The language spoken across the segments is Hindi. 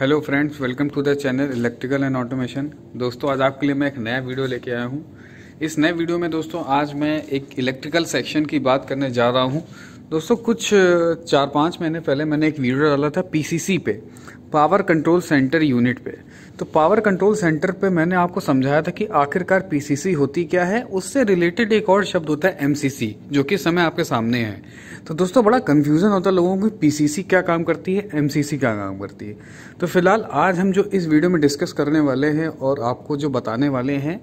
hello friends welcome to the channel electrical and automation दोस्तों आज आपके लिए मैं एक नया वीडियो लेके आया हूँ इस नए वीडियो में दोस्तों आज मैं एक इलेक्ट्रिकल सेक्शन की बात करने जा रहा हूँ दोस्तों कुछ चार पाँच महीने पहले मैंने एक वीडियो डाला था पीसीसी पे पावर कंट्रोल सेंटर यूनिट पे तो पावर कंट्रोल सेंटर पे मैंने आपको समझाया था कि आखिरकार पीसीसी होती क्या है उससे रिलेटेड एक और शब्द होता है एमसीसी जो कि समय आपके सामने है तो दोस्तों बड़ा कन्फ्यूज़न होता है लोगों को पीसीसी क्या काम करती है एमसीसी क्या काम करती है तो फिलहाल आज हम जो इस वीडियो में डिस्कस करने वाले हैं और आपको जो बताने वाले हैं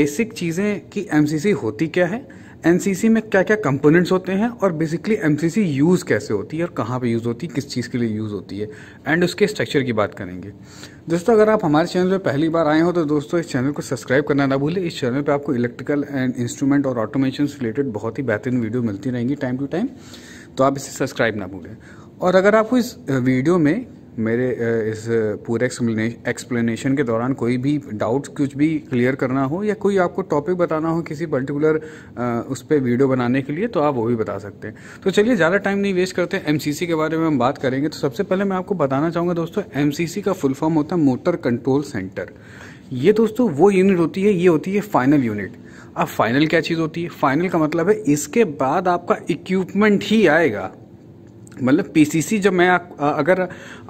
बेसिक चीज़ें कि एमसीसी होती क्या है एनसीसी में क्या क्या कंपोनेंट्स होते हैं और बेसिकली एमसीसी यूज़ कैसे होती है और कहाँ पे यूज़ होती है किस चीज़ के लिए यूज़ होती है एंड उसके स्ट्रक्चर की बात करेंगे दोस्तों अगर आप हमारे चैनल पे पहली बार आए हो तो दोस्तों इस चैनल को सब्सक्राइब करना ना भूलें इस चैनल पर आपको इलेक्ट्रिकल एंड इंस्ट्रूमेंट और ऑटोमेशन से रिलेटेड बहुत ही बेहतरीन वीडियो मिलती रहेंगी टाइम टू टाइम तो आप इसे सब्सक्राइब ना भूलें और अगर आपको इस वीडियो में मेरे इस पूरे एक्सप्लेनेशन के दौरान कोई भी डाउट कुछ भी क्लियर करना हो या कोई आपको टॉपिक बताना हो किसी पर्टिकुलर उस पर वीडियो बनाने के लिए तो आप वो भी बता सकते हैं तो चलिए ज़्यादा टाइम नहीं वेस्ट करते एम के बारे में हम बात करेंगे तो सबसे पहले मैं आपको बताना चाहूँगा दोस्तों एम का फुल फॉर्म होता है मोटर कंट्रोल सेंटर ये दोस्तों वो यूनिट होती है ये होती है फाइनल यूनिट अब फाइनल क्या चीज़ होती है फाइनल का मतलब है इसके बाद आपका इक्विपमेंट ही आएगा मतलब पीसीसी जब मैं आ, अगर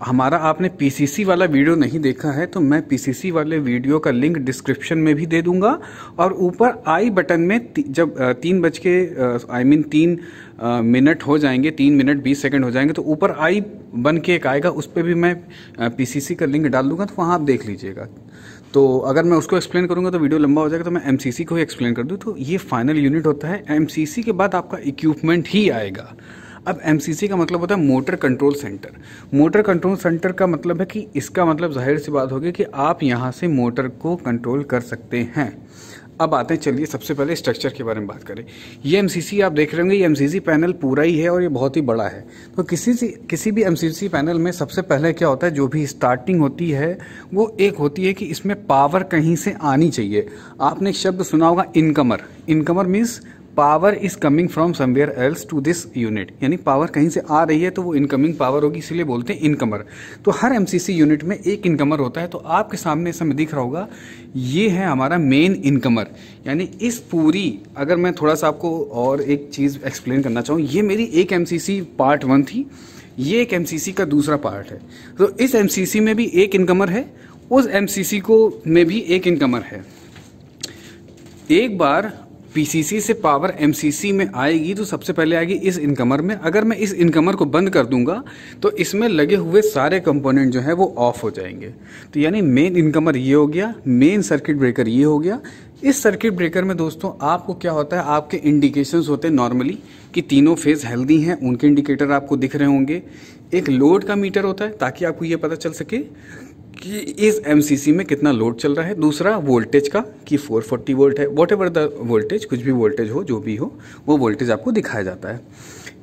हमारा आपने पीसीसी वाला वीडियो नहीं देखा है तो मैं पीसीसी वाले वीडियो का लिंक डिस्क्रिप्शन में भी दे दूंगा और ऊपर आई बटन में ती, जब तीन बज के आई मीन तीन मिनट हो जाएंगे तीन मिनट बीस सेकंड हो जाएंगे तो ऊपर आई बन के एक आएगा उस पर भी मैं पीसीसी का लिंक डाल दूंगा तो वहाँ आप देख लीजिएगा तो अगर मैं उसको एक्सप्लेन करूँगा तो वीडियो लंबा हो जाएगा तो मैं एम को ही एक्सप्लेन कर दूँ तो ये फाइनल यूनिट होता है एम के बाद आपका इक्विपमेंट ही आएगा अब एम का मतलब होता है motor control centre motor control centre का मतलब है कि इसका मतलब जाहिर सी बात होगी कि आप यहाँ से मोटर को कंट्रोल कर सकते हैं अब आते हैं चलिए सबसे पहले स्ट्रक्चर के बारे में बात करें ये एम आप देख रहे होंगे ये एम पैनल पूरा ही है और ये बहुत ही बड़ा है तो किसी से किसी भी एम पैनल में सबसे पहले क्या होता है जो भी स्टार्टिंग होती है वो एक होती है कि इसमें पावर कहीं से आनी चाहिए आपने एक शब्द सुना होगा incomer incomer means power is coming from somewhere else to this unit यानी पावर कहीं से आ रही है तो वो इनकमिंग पावर होगी इसीलिए बोलते हैं इनकमर तो हर सी यूनिट में एक इनकमर होता है तो आपके सामने समय दिख रहा होगा ये है हमारा मेन इनकमर यानी इस पूरी अगर मैं थोड़ा सा आपको और एक चीज़ एक्सप्लेन करना चाहूँ ये मेरी एक एम पार्ट वन थी ये एक एम का दूसरा पार्ट है तो इस एम में भी एक इनकमर है उस एम को में भी एक इनकमर है एक बार पीसीसी से पावर एमसीसी में आएगी तो सबसे पहले आएगी इस इनकमर में अगर मैं इस इनकमर को बंद कर दूंगा तो इसमें लगे हुए सारे कंपोनेंट जो है वो ऑफ हो जाएंगे तो यानी मेन इनकमर ये हो गया मेन सर्किट ब्रेकर ये हो गया इस सर्किट ब्रेकर में दोस्तों आपको क्या होता है आपके इंडिकेशंस होते हैं नॉर्मली कि तीनों फेज़ हेल्दी हैं उनके इंडिकेटर आपको दिख रहे होंगे एक लोड का मीटर होता है ताकि आपको ये पता चल सके कि इस एम में कितना लोड चल रहा है दूसरा वोल्टेज का कि 440 वोल्ट है वॉट एवर द वोल्टेज कुछ भी वोल्टेज हो जो भी हो वो वोल्टेज आपको दिखाया जाता है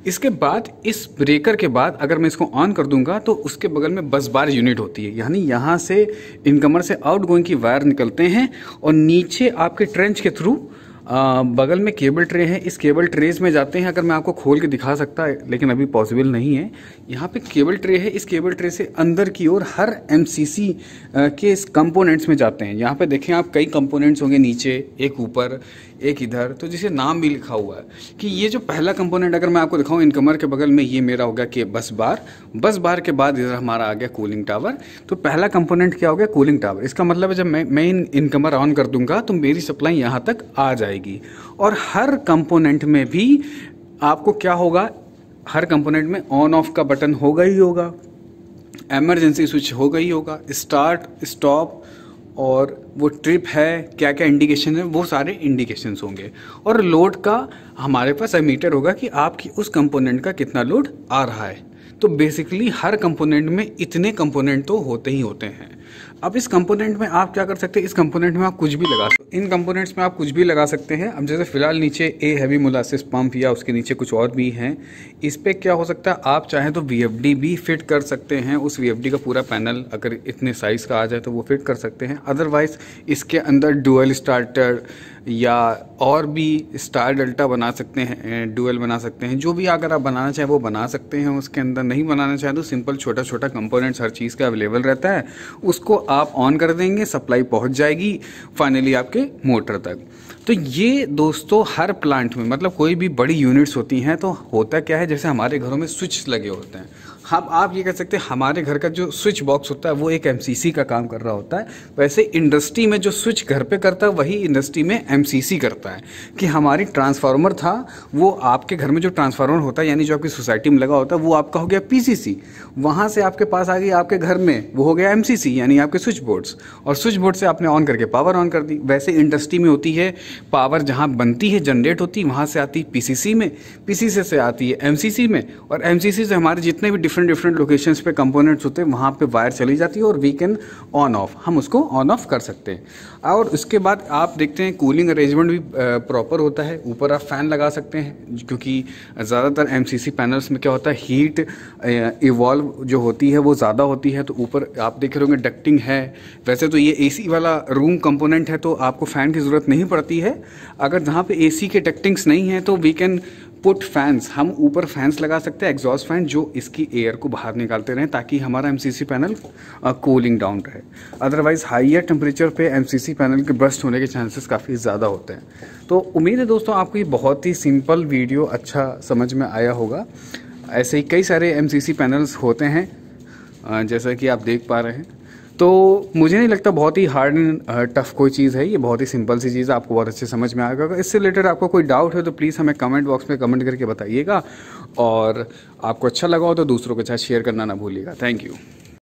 इसके बाद इस ब्रेकर के बाद अगर मैं इसको ऑन कर दूंगा तो उसके बगल में बस बार यूनिट होती है यानी यहाँ से इनकमर से आउट गोइंग की वायर निकलते हैं और नीचे आपके ट्रेंच के थ्रू आ, बगल में केबल ट्रे है इस केबल ट्रेज में जाते हैं अगर मैं आपको खोल के दिखा सकता है लेकिन अभी पॉसिबल नहीं है यहाँ पे केबल ट्रे है इस केबल ट्रे से अंदर की ओर हर एम के इस कंपोनेंट्स में जाते हैं यहाँ पे देखें आप कई कंपोनेंट्स होंगे नीचे एक ऊपर एक इधर तो जिसे नाम भी लिखा हुआ है कि ये जो पहला कंपोनेंट अगर मैं आपको दिखाऊँ इनकमर के बगल में ये मेरा हो गया कि बस बार बस बार के बाद इधर हमारा आ गया कूलिंग टावर तो पहला कंपोनेंट क्या हो गया कूलिंग टावर इसका मतलब है जब मैं मैं इन इनकमर ऑन कर दूंगा तो मेरी सप्लाई यहाँ तक आ जाएगी जाएगी और हर कंपोनेंट में भी आपको क्या होगा हर कंपोनेंट में ऑन ऑफ का बटन होगा ही होगा एमरजेंसी स्विच होगा ही होगा स्टार्ट स्टॉप और वो ट्रिप है क्या क्या इंडिकेशन है वो सारे इंडिकेशंस होंगे और लोड का हमारे पास मीटर होगा कि आपकी उस कंपोनेंट का कितना लोड आ रहा है तो बेसिकली हर कंपोनेंट में इतने कंपोनेंट तो होते ही होते हैं अब इस कंपोनेंट में आप क्या कर सकते हैं इस कंपोनेंट में आप कुछ भी लगा सकते इन कंपोनेंट्स में आप कुछ भी लगा सकते हैं अब जैसे फिलहाल नीचे ए हैवी मुलासिस पंप या उसके नीचे कुछ और भी हैं इस पर क्या हो सकता है आप चाहें तो वी भी फिट कर सकते हैं उस वी का पूरा पैनल अगर इतने साइज़ का आ जाए तो वो फिट कर सकते हैं अदरवाइज़ इसके अंदर डुअल स्टार्टर या और भी स्टार डेल्टा बना सकते हैं डुअल बना सकते हैं जो भी अगर आप बनाना चाहें वो बना सकते हैं उसके अंदर नहीं बनाना चाहें तो सिंपल छोटा छोटा कंपोनेंट्स हर चीज़ का अवेलेबल रहता है उसको आप ऑन कर देंगे सप्लाई पहुंच जाएगी फाइनली आपके मोटर तक तो ये दोस्तों हर प्लांट में मतलब कोई भी बड़ी यूनिट्स होती हैं तो होता क्या है जैसे हमारे घरों में स्विच लगे होते हैं हम आप ये कह सकते हैं हमारे घर का जो स्विच बॉक्स होता है वो एक एम का काम कर रहा होता है वैसे इंडस्ट्री में जो स्विच घर पे करता है वही इंडस्ट्री में एम करता है कि हमारी ट्रांसफार्मर था वो आपके घर में जो ट्रांसफार्मर होता है यानी जो आपकी सोसाइटी में लगा होता है वो आपका हो गया पी वहाँ से आपके पास आ गई आपके घर में वो हो गया एम यानी आपके स्विच बोर्ड्स और स्विच बोर्ड से आपने ऑन करके पावर ऑन कर दी वैसे इंडस्ट्री में होती है पावर जहाँ बनती है जनरेट होती है वहाँ से आती है पी में पी से आती है एम में और एम से हमारे जितने भी डिफरेंट डिफरेंट लोकेशन पे कंपोनेंट्स होते हैं वहाँ पे वायर चली जाती है और वी कैन ऑन ऑफ हम उसको ऑन ऑफ कर सकते हैं और उसके बाद आप देखते हैं कूलिंग अरेंजमेंट भी प्रॉपर होता है ऊपर आप फ़ैन लगा सकते हैं क्योंकि ज़्यादातर एम पैनल्स में क्या होता है हीट इवॉल्व जो होती है वो ज़्यादा होती है तो ऊपर आप देख रहे होंगे डक्टिंग है वैसे तो ये ए वाला रूम कंपोनेंट है तो आपको फ़ैन की ज़रूरत नहीं पड़ती है अगर जहाँ पर ए के डक्टिंग्स नहीं हैं तो वी कैन पुट फैंस हम ऊपर फैंस लगा सकते हैं एग्जॉस्ट फैन जो इसकी एयर को बाहर निकालते रहें ताकि हमारा एम पैनल कूलिंग डाउन रहे अदरवाइज हाइयर टेम्परेचर पे एम पैनल के ब्रस्ट होने के चांसेस काफ़ी ज़्यादा होते हैं तो उम्मीद है दोस्तों आपको ये बहुत ही सिंपल वीडियो अच्छा समझ में आया होगा ऐसे ही कई सारे एम पैनल्स होते हैं जैसा कि आप देख पा रहे हैं तो मुझे नहीं लगता बहुत ही हार्ड एंड टफ कोई चीज़ है ये बहुत ही सिंपल सी चीज़ है आपको बहुत अच्छे समझ में आएगा अगर इससे रिलेटेड आपको कोई डाउट है तो प्लीज़ हमें कमेंट बॉक्स में कमेंट करके बताइएगा और आपको अच्छा लगा हो तो दूसरों के साथ शेयर करना ना भूलिएगा थैंक यू